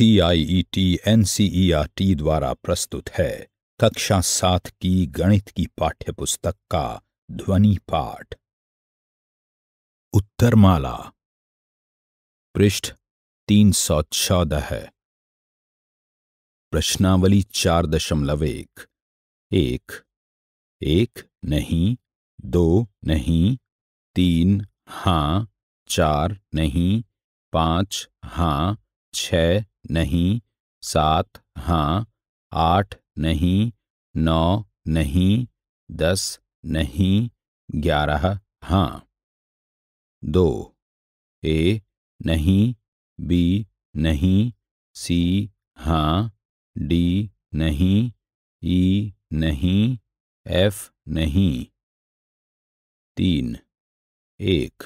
N R T द्वारा प्रस्तुत है कक्षा सात की गणित की पाठ्य पुस्तक का ध्वनि पाठ उत्तरमाला पृष्ठ तीन सौ चौदह है प्रश्नावली चार दशमलव एक एक एक नहीं दो नहीं तीन हां चार नहीं पांच हां छ नहीं सात हाँ आठ नहीं नौ नहीं दस नहीं ग्यारह हाँ दो ए नहीं बी नहीं सी हाँ डी नहीं ई नहीं एफ नहीं तीन एक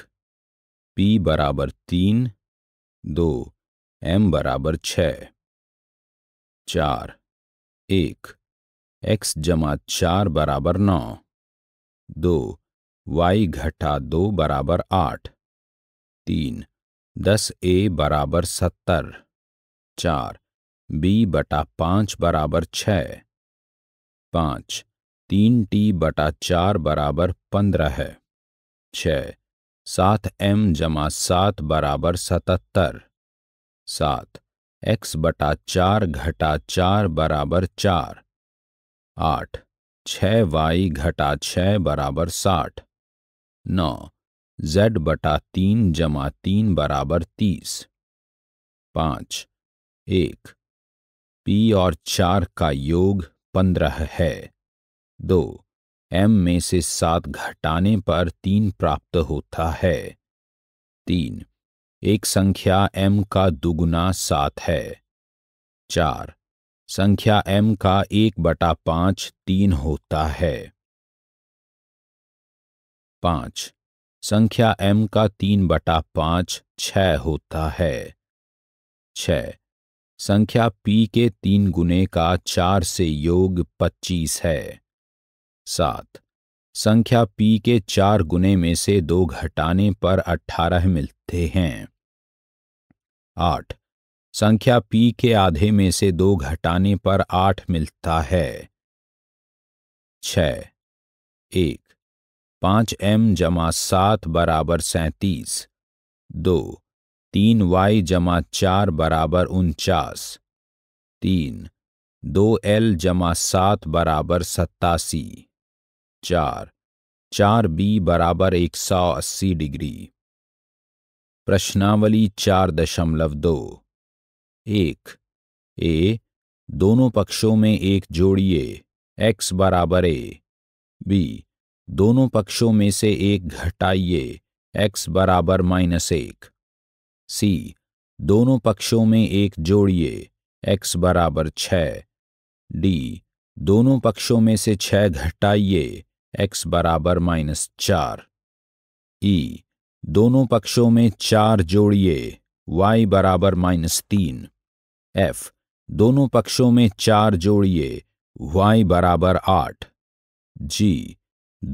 पी बराबर तीन दो एम बराबर छ चार एक एक्स जमा चार बराबर नौ दो वाई घटा दो बराबर आठ तीन दस ए बराबर सत्तर चार बी बटा पांच बराबर छ पांच तीन टी बटा चार बराबर पंद्रह है छ सात एम जमा सात बराबर सतहत्तर सात एक्स बटा चार घटा चार बराबर चार आठ छ वाई घटा छ बराबर साठ नौ जेड बटा तीन जमा तीन बराबर तीस पाँच एक पी और चार का योग पंद्रह है दो एम में से सात घटाने पर तीन प्राप्त होता है तीन एक संख्या m का दुगुना सात है चार संख्या m का एक बटा पांच तीन होता है पांच संख्या m का तीन बटा पांच छ होता है छ संख्या p के तीन गुने का चार से योग पच्चीस है सात संख्या पी के चार गुने में से दो घटाने पर अठारह मिलते हैं आठ संख्या पी के आधे में से दो घटाने पर आठ मिलता है छ एक पांच एम जमा सात बराबर सैतीस दो तीन वाई जमा चार बराबर उनचास तीन दो एल जमा सात बराबर सत्तासी चार चार बी बराबर एक सौ अस्सी डिग्री प्रश्नावली चार दशमलव दो एक ए दोनों पक्षों में एक जोड़िए एक्स बराबर ए बी दोनों पक्षों में से एक घटाइए एक्स बराबर माइनस एक सी दोनों पक्षों में एक जोड़िए एक्स बराबर छ डी दोनों पक्षों में से छ घटाइए एक्स बराबर माइनस चार ई e, दोनों पक्षों में चार जोड़िए y बराबर माइनस तीन एफ दोनों पक्षों में चार जोड़िए y बराबर आठ जी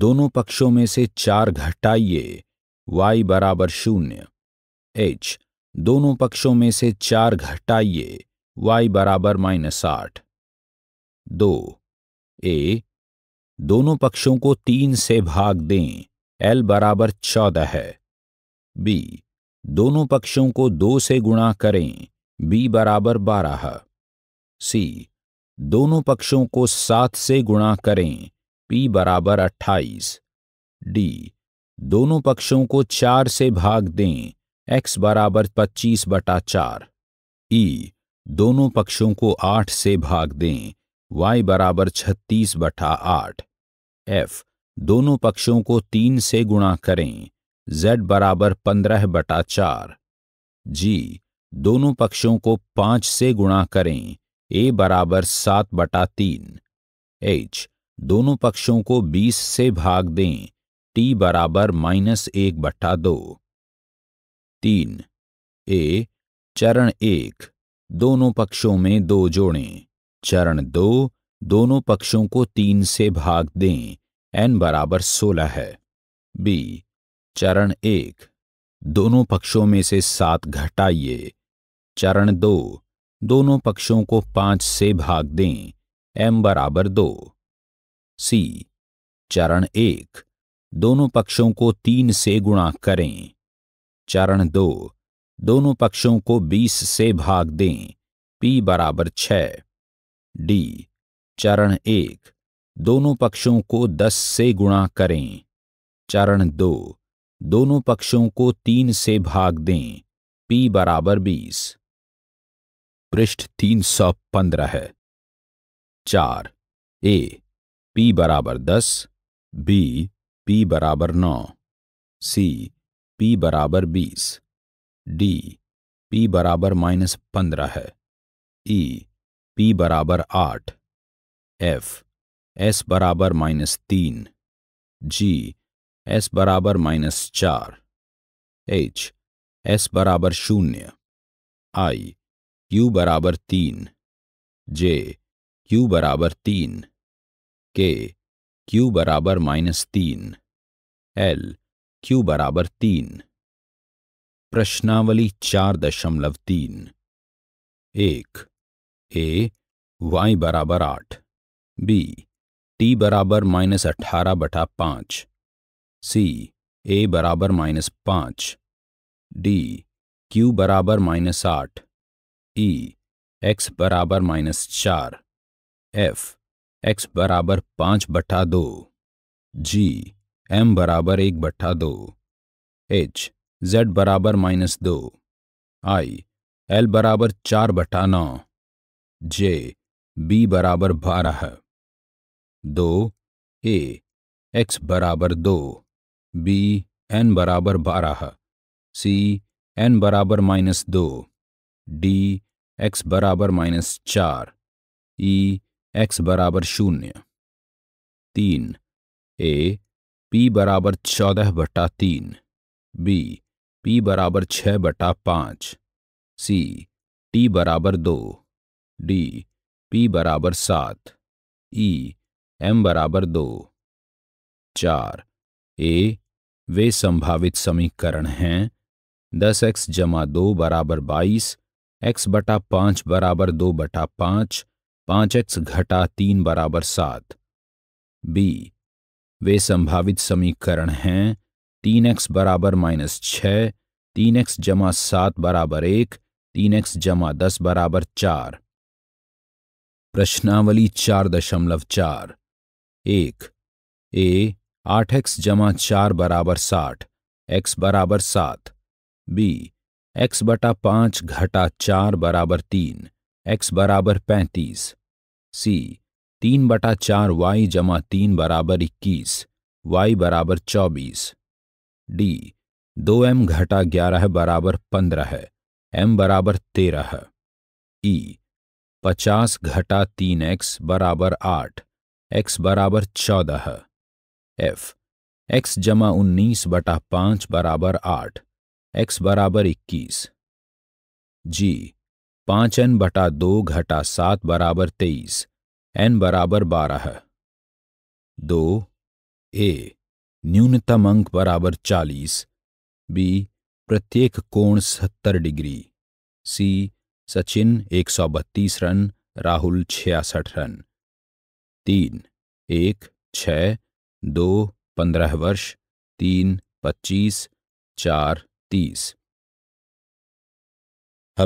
दोनों पक्षों में से चार घटाइए y बराबर शून्य एच दोनों पक्षों में से चार घटाइए y बराबर माइनस आठ दो ए दोनों पक्षों को तीन से भाग दें एल बराबर चौदह है बी दोनों पक्षों को दो से गुणा करें बी बराबर बारह सी दोनों पक्षों को सात से गुणा करें पी बराबर अट्ठाईस डी दोनों पक्षों को चार से भाग दें एक्स बराबर पच्चीस बटा चार ई दोनों पक्षों को आठ से भाग दें y बराबर छत्तीस बटा आठ f दोनों पक्षों को तीन से गुणा करें z बराबर पंद्रह बटा चार g दोनों पक्षों को पांच से गुणा करें a बराबर सात बटा तीन h दोनों पक्षों को बीस से भाग दें t बराबर माइनस एक बट्टा दो तीन ए चरण एक दोनों पक्षों में दो जोड़ें चरण दो दोनों पक्षों को तीन से भाग दें एन बराबर सोलह है बी चरण एक दोनों पक्षों में से सात घटाइए चरण दो दोनों पक्षों को पांच से भाग दें एम बराबर दो सी चरण एक दोनों पक्षों को तीन से गुणा करें चरण दो दोनों पक्षों को बीस से भाग दें पी बराबर छः डी चरण एक दोनों पक्षों को दस से गुणा करें चरण दो दोनों पक्षों को तीन से भाग दें पी बराबर बीस पृष्ठ तीन सौ पंद्रह है चार ए पी बराबर दस बी पी बराबर नौ सी पी बराबर बीस डी पी बराबर माइनस पंद्रह है ई e, पी बराबर आठ एफ एस बराबर माइनस तीन जी एस बराबर माइनस चार एच एस बराबर शून्य आई क्यू बराबर तीन जे क्यू बराबर तीन के क्यू बराबर माइनस तीन एल क्यू बराबर तीन प्रश्नावली चार दशमलव तीन एक ए वाई बराबर आठ बी टी बराबर माइनस अट्ठारह बटा पाँच सी ए बराबर माइनस पाँच डी क्यू बराबर माइनस आठ ई एक्स बराबर माइनस चार एफ एक्स बराबर पाँच बटा दो जी एम बराबर एक बट्ठा दो एच जेड बराबर माइनस दो आई एल बराबर चार बटा नौ जे बी बराबर बारह दो ए एक्स बराबर दो बी एन बराबर बारह सी एन बराबर माइनस दो डी एक्स बराबर माइनस चार ई एक्स बराबर शून्य तीन ए पी बराबर चौदह बटा तीन बी पी बराबर छः बटा पाँच सी टी बराबर दो डी पी बराबर सात ई e, एम बराबर दो चार ए वे संभावित समीकरण हैं दस एक्स जमा दो बराबर बाईस एक्स बटा पाँच बराबर दो बटा पाँच पाँच एक्स घटा तीन बराबर सात बी वे संभावित समीकरण हैं तीन एक्स बराबर माइनस छ तीन एक्स जमा सात बराबर एक तीन एक्स जमा दस बराबर चार प्रश्नावली चार दशमलव चार एक ए आठ एक्स जमा चार बराबर साठ एक्स बराबर सात बी एक्स बटा पांच घटा चार बराबर तीन एक्स बराबर पैंतीस सी तीन बटा चार वाई जमा तीन बराबर इक्कीस वाई बराबर चौबीस डी दो एम घटा ग्यारह बराबर पंद्रह एम बराबर तेरह ई पचास घटा तीन एक्स बराबर आठ एक्स बराबर चौदह एफ एक्स जमा उन्नीस बटा पांच बराबर आठ एक्स बराबर इक्कीस जी पांच एन बटा दो घटा सात बराबर तेईस एन बराबर बारह दो ए न्यूनतम अंक बराबर चालीस बी प्रत्येक कोण सत्तर degree C Sachin 132 run Rahul छियासठ रन तीन एक छ दो पंद्रह वर्ष तीन पच्चीस चार तीस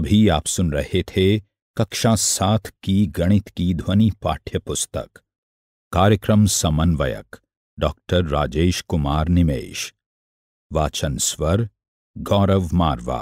अभी आप सुन रहे थे कक्षा सात की गणित की ध्वनि पाठ्य पुस्तक कार्यक्रम समन्वयक डॉक्टर राजेश कुमार निमेश वाचन स्वर गौरव मारवा